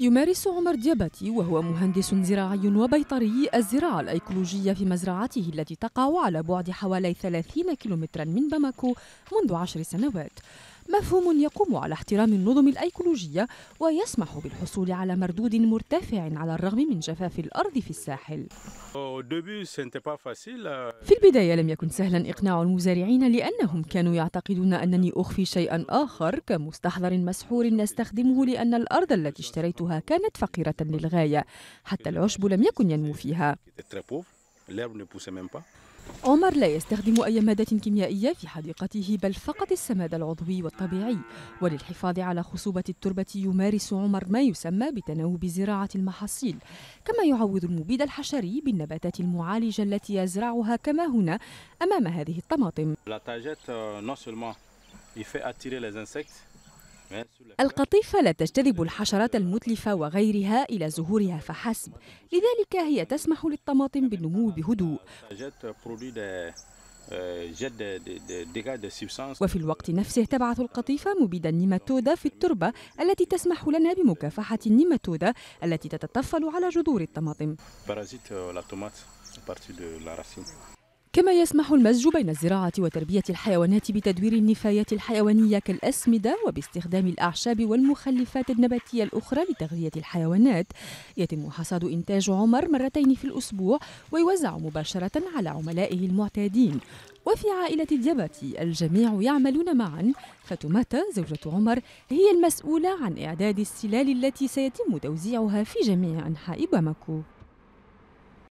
يمارس عمر ديابتي وهو مهندس زراعي وبيطري الزراعة الأيكولوجية في مزرعته التي تقع على بعد حوالي 30 كيلومترا من بامكو منذ عشر سنوات مفهوم يقوم على احترام النظم الأيكولوجية ويسمح بالحصول على مردود مرتفع على الرغم من جفاف الأرض في الساحل euh, في البداية لم يكن سهلا إقناع المزارعين لأنهم كانوا يعتقدون أنني أخفي شيئا آخر كمستحضر مسحور نستخدمه لأن الأرض التي اشتريتها كانت فقيرة للغاية حتى العشب لم يكن ينمو فيها عمر لا يستخدم أي مادة كيميائية في حديقته بل فقط السماد العضوي والطبيعي وللحفاظ على خصوبة التربة يمارس عمر ما يسمى بتناوب زراعة المحاصيل كما يعوض المبيد الحشري بالنباتات المعالجة التي يزرعها كما هنا أمام هذه الطماطم القطيفة لا تجتذب الحشرات المتلفة وغيرها إلى زهورها فحسب لذلك هي تسمح للطماطم بالنمو بهدوء وفي الوقت نفسه تبعث القطيفة مبيد النيماتودا في التربة التي تسمح لنا بمكافحة النيماتودا التي تتطفل على جذور الطماطم كما يسمح المزج بين الزراعة وتربية الحيوانات بتدوير النفايات الحيوانية كالأسمدة وباستخدام الأعشاب والمخلفات النباتية الأخرى لتغذية الحيوانات يتم حصاد إنتاج عمر مرتين في الأسبوع ويوزع مباشرة على عملائه المعتادين وفي عائلة دياباتي الجميع يعملون معا فتوماتا زوجة عمر هي المسؤولة عن إعداد السلال التي سيتم توزيعها في جميع أنحاء باماكو